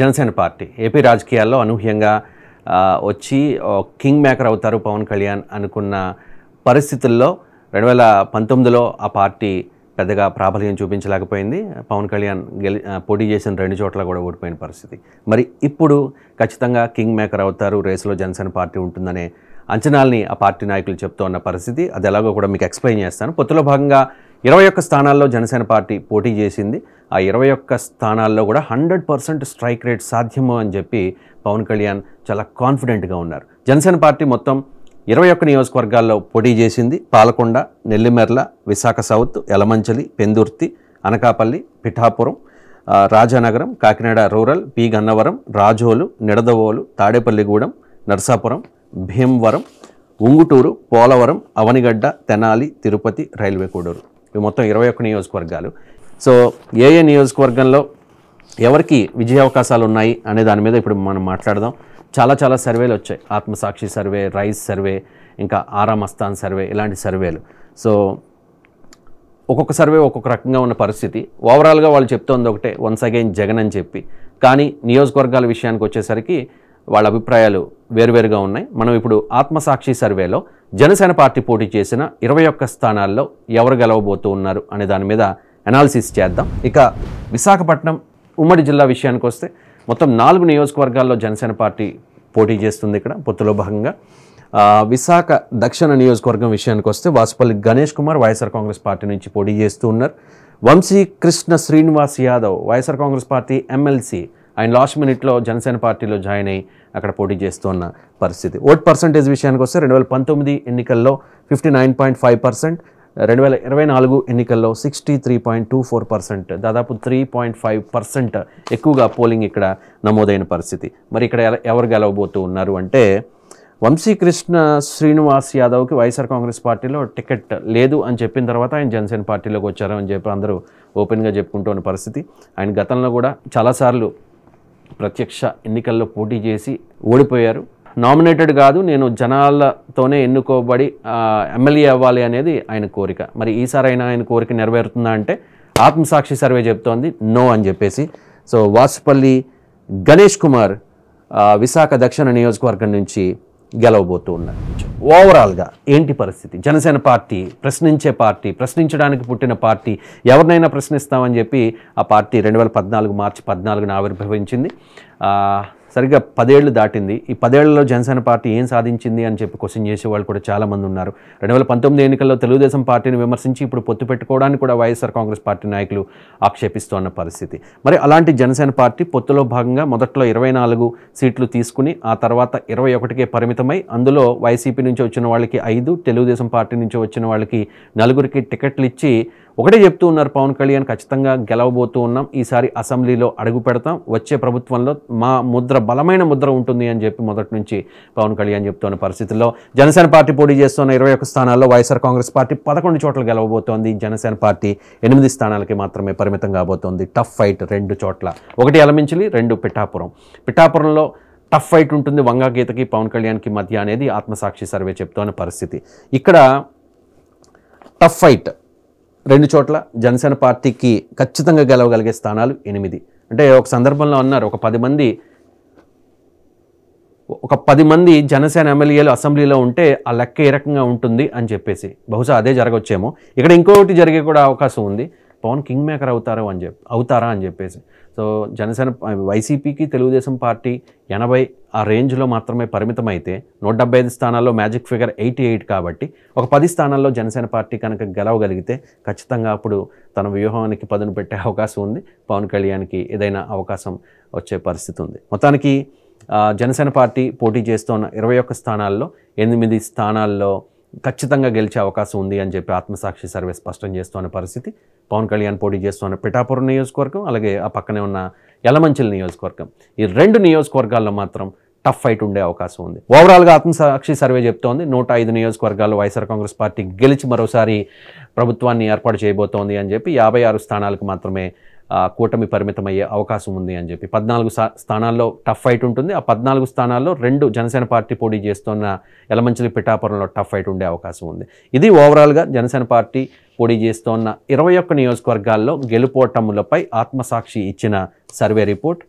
Janasena party AP రాజకీయాల్లో అనూహ్యంగా వచ్చి కింగ్ మేకర్ అవుతారు పవన్ కళ్యాణ్ అనుకున్న పరిస్థితుల్లో రెండు వేల పంతొమ్మిదిలో ఆ పార్టీ పెద్దగా ప్రాబల్యం చూపించలేకపోయింది పవన్ కళ్యాణ్ గెలి పోటీ చేసిన రెండు చోట్ల కూడా ఓడిపోయిన పరిస్థితి మరి ఇప్పుడు ఖచ్చితంగా కింగ్ మేకర్ అవుతారు రేసులో జనసేన పార్టీ ఉంటుందనే అంచనాల్ని ఆ పార్టీ నాయకులు చెప్తూ ఉన్న పరిస్థితి అది ఎలాగో కూడా మీకు ఎక్స్ప్లెయిన్ చేస్తాను పొత్తులో భాగంగా ఇరవై ఒక్క స్థానాల్లో జనసేన పార్టీ పోటీ చేసింది ఆ ఇరవై ఒక్క స్థానాల్లో కూడా హండ్రెడ్ పర్సెంట్ స్ట్రైక్ రేట్ సాధ్యము అని చెప్పి పవన్ కళ్యాణ్ చాలా కాన్ఫిడెంట్గా ఉన్నారు జనసేన పార్టీ మొత్తం ఇరవై ఒక్క నియోజకవర్గాల్లో పోటీ చేసింది Palakonda Nellimarla Visakha south Elamanchili Pendurthi Anakapalli Pithapuram Rajanagaram Kakinada rural P Gannavaram Razole Nidadavole Tadepalligudem Narsapuram Bhimavaram Unguturu Polavaram Avanigadda Tenali Tirupati railway Koduru ఇవి మొత్తం ఇరవై ఒక్క నియోజకవర్గాలు సో ఏ ఏ నియోజకవర్గంలో ఎవరికి విజయ అవకాశాలు ఉన్నాయి అనే దాని మీద ఇప్పుడు మనం మాట్లాడదాం చాలా చాలా సర్వేలు వచ్చాయి ఆత్మసాక్షి సర్వే రైస్ సర్వే ఇంకా ఆరా మస్తాన్ సర్వే ఇలాంటి సర్వేలు సో ఒక్కొక్క సర్వే ఒక్కొక్క రకంగా ఉన్న పరిస్థితి ఓవరాల్గా వాళ్ళు చెప్తోంది ఒకటే వన్స్ అగైన్ జగన్ అని చెప్పి కానీ నియోజకవర్గాల విషయానికి వచ్చేసరికి వాళ్ళ అభిప్రాయాలు వేరువేరుగా ఉన్నాయి మనం ఇప్పుడు ఆత్మసాక్షి సర్వేలో జనసేన పార్టీ పోటీ చేసిన ఇరవై ఒక్క స్థానాల్లో ఎవరు గెలవబోతూ ఉన్నారు అనే దాని మీద అనాలిసిస్ చేద్దాం ఇక విశాఖపట్నం ఉమ్మడి జిల్లా విషయానికి వస్తే మొత్తం నాలుగు నియోజకవర్గాల్లో జనసేన పార్టీ పోటీ చేస్తుంది ఇక్కడ పొత్తులో భాగంగా విశాఖ దక్షిణ నియోజకవర్గం విషయానికి వస్తే Vasupalli Ganesh Kumar YSR Congress party నుంచి పోటీ చేస్తూ ఉన్నారు Vamsi Krishna Srinivas Yadav YSR Congress party MLC ఆయన లాస్ట్ మినిట్లో జనసేన పార్టీలో జాయిన్ అయ్యి అక్కడ పోటీ చేస్తున్న పరిస్థితి ఓట్ పర్సంటేజ్ విషయానికి వస్తే రెండు వేల పంతొమ్మిది ఎన్నికల్లో fifty nine point five percent రెండు వేల ఇరవై నాలుగు ఎన్నికల్లో sixty three point two four percent దాదాపు త్రీ పాయింట్ ఫైవ్ పర్సెంట్ ఎక్కువగా పోలింగ్ ఇక్కడ నమోదైన పరిస్థితి మరి ఇక్కడ ఎవరు గెలవబోతూ ఉన్నారు అంటే వంశీకృష్ణ శ్రీనివాస్ యాదవ్కి వైఎస్ఆర్ కాంగ్రెస్ పార్టీలో టికెట్ లేదు అని చెప్పిన తర్వాత ఆయన జనసేన పార్టీలోకి వచ్చారు అని చెప్పి అందరూ ఓపెన్గా చెప్పుకుంటూ ఉన్న పరిస్థితి ఆయన గతంలో కూడా చాలాసార్లు ప్రత్యక్ష ఎన్నికల్లో పోటీ చేసి ఓడిపోయారు నామినేటెడ్ కాదు నేను జనాలతోనే ఎన్నుకోబడి ఎమ్మెల్యే అవ్వాలి అనేది ఆయన కోరిక మరి ఈసారైనా ఆయన కోరిక నెరవేరుతుందా అంటే ఆత్మసాక్షి సర్వే చెప్తోంది నో అని చెప్పేసి సో వాసుపల్లి గణేష్ కుమార్ విశాఖ దక్షిణ నియోజకవర్గం నుంచి గెలవబోతూ ఉన్నారు ఓవరాల్గా ఏంటి పరిస్థితి జనసేన పార్టీ ప్రశ్నించే పార్టీ ప్రశ్నించడానికి పుట్టిన పార్టీ ఎవరినైనా ప్రశ్నిస్తామని చెప్పి ఆ పార్టీ రెండు వేల పద్నాలుగు మార్చి పద్నాలుగున ఆవిర్భవించింది సరిగ్గా పదేళ్లు దాటింది ఈ పదేళ్లలో జనసేన పార్టీ ఏం సాధించింది అని చెప్పి క్వశ్చన్ చేసే వాళ్ళు కూడా చాలామంది ఉన్నారు రెండు వేల పంతొమ్మిది ఎన్నికల్లో తెలుగుదేశం పార్టీని విమర్శించి ఇప్పుడు పొత్తు పెట్టుకోవడానికి కూడా వైఎస్ఆర్ కాంగ్రెస్ పార్టీ నాయకులు ఆక్షేపిస్తున్న పరిస్థితి మరి అలాంటి జనసేన పార్టీ పొత్తులో భాగంగా మొదట్లో ఇరవై నాలుగు సీట్లు తీసుకుని ఆ తర్వాత ఇరవై ఒకటికే పరిమితమై అందులో వైసీపీ నుంచి వచ్చిన వాళ్ళకి ఐదు తెలుగుదేశం పార్టీ నుంచి వచ్చిన వాళ్ళకి నలుగురికి టికెట్లు ఇచ్చి ఒకటే చెప్తూ ఉన్నారు పవన్ కళ్యాణ్ ఖచ్చితంగా గెలవబోతూ ఉన్నాం ఈసారి అసెంబ్లీలో అడుగు పెడతాం వచ్చే ప్రభుత్వంలో మా ముద్ర బలమైన ముద్ర ఉంటుంది అని చెప్పి మొదటి నుంచి పవన్ కళ్యాణ్ చెప్తున్న పరిస్థితుల్లో జనసేన పార్టీ పోటీ చేస్తున్న ఇరవై ఒక్క స్థానాల్లో వైఎస్ఆర్ కాంగ్రెస్ పార్టీ పదకొండు చోట్ల గెలవబోతోంది జనసేన పార్టీ ఎనిమిది స్థానాలకి మాత్రమే పరిమితం కాబోతోంది టఫ్ ఫైట్ రెండు చోట్ల ఒకటి ఎలమించిలి రెండు పిఠాపురం పిఠాపురంలో టఫ్ ఫైట్ ఉంటుంది వంగా గీతకి పవన్ కళ్యాణ్కి మధ్య అనేది ఆత్మసాక్షి సర్వే చెప్తున్న పరిస్థితి ఇక్కడ టఫ్ ఫైట్ రెండు చోట్ల జనసేన పార్టీకి ఖచ్చితంగా గెలవగలిగే స్థానాలు ఎనిమిది అంటే ఒక సందర్భంలో అన్నారు ఒక పది మంది ఒక పది మంది జనసేన ఎమ్మెల్యేలు అసెంబ్లీలో ఉంటే ఆ లెక్క ఏ రకంగా ఉంటుంది అని చెప్పేసి బహుశా అదే జరగొచ్చేమో ఇక్కడ ఇంకొకటి జరిగే కూడా అవకాశం ఉంది పవన్ కింగ్ మేకర్ అవుతారు అని చెప్పి అవుతారా అని చెప్పేసి సో జనసేన వైసీపీకి తెలుగుదేశం పార్టీ ఎనభై ఆ రేంజ్లో మాత్రమే పరిమితం అయితే నూట డెబ్బై ఐదు స్థానాల్లో మ్యాజిక్ ఫిగర్ ఎయిటీ ఎయిట్ కాబట్టి ఒక పది స్థానాల్లో జనసేన పార్టీ కనుక గెలవగలిగితే ఖచ్చితంగా అప్పుడు తన వ్యూహానికి పదును పెట్టే అవకాశం ఉంది పవన్ కళ్యాణ్కి ఏదైనా అవకాశం వచ్చే పరిస్థితి ఉంది మొత్తానికి జనసేన పార్టీ పోటీ చేస్తున్న ఇరవై ఒక్క స్థానాల్లో ఎనిమిది స్థానాల్లో ఖచ్చితంగా గెలిచే అవకాశం ఉంది అని చెప్పి ఆత్మసాక్షి సర్వే స్పష్టం చేస్తున్న పరిస్థితి పవన్ కళ్యాణ్ పోటీ చేస్తున్న పిఠాపురం నియోజకవర్గం అలాగే ఆ పక్కనే ఉన్న యలమంచిల నియోజకవర్గం ఈ రెండు నియోజకవర్గాల్లో మాత్రం టఫ్ ఫైట్ ఉండే అవకాశం ఉంది ఓవరాల్గా ఆత్మసాక్షి సర్వే చెప్తోంది నూట ఐదు నియోజకవర్గాల్లో వైఎస్ఆర్ కాంగ్రెస్ పార్టీ గెలిచి మరోసారి ప్రభుత్వాన్ని ఏర్పాటు చేయబోతోంది అని చెప్పి యాభై ఆరు స్థానాలకు మాత్రమే కూటమి పరిమితమయ్యే అవకాశం ఉంది అని చెప్పి పద్నాలుగు స్థానాల్లో టఫ్ ఫైట్ ఉంటుంది ఆ పద్నాలుగు స్థానాల్లో రెండు జనసేన పార్టీ పోటీ చేస్తున్న ఎలమంచిలి పిఠాపురంలో టఫ్ ఫైట్ ఉండే అవకాశం ఉంది ఇది ఓవరాల్గా జనసేన పార్టీ పోటీ చేస్తోన్న ఇరవై ఒక్క నియోజకవర్గాల్లో గెలుపోటములపై ఆత్మసాక్షి ఇచ్చిన సర్వే రిపోర్ట్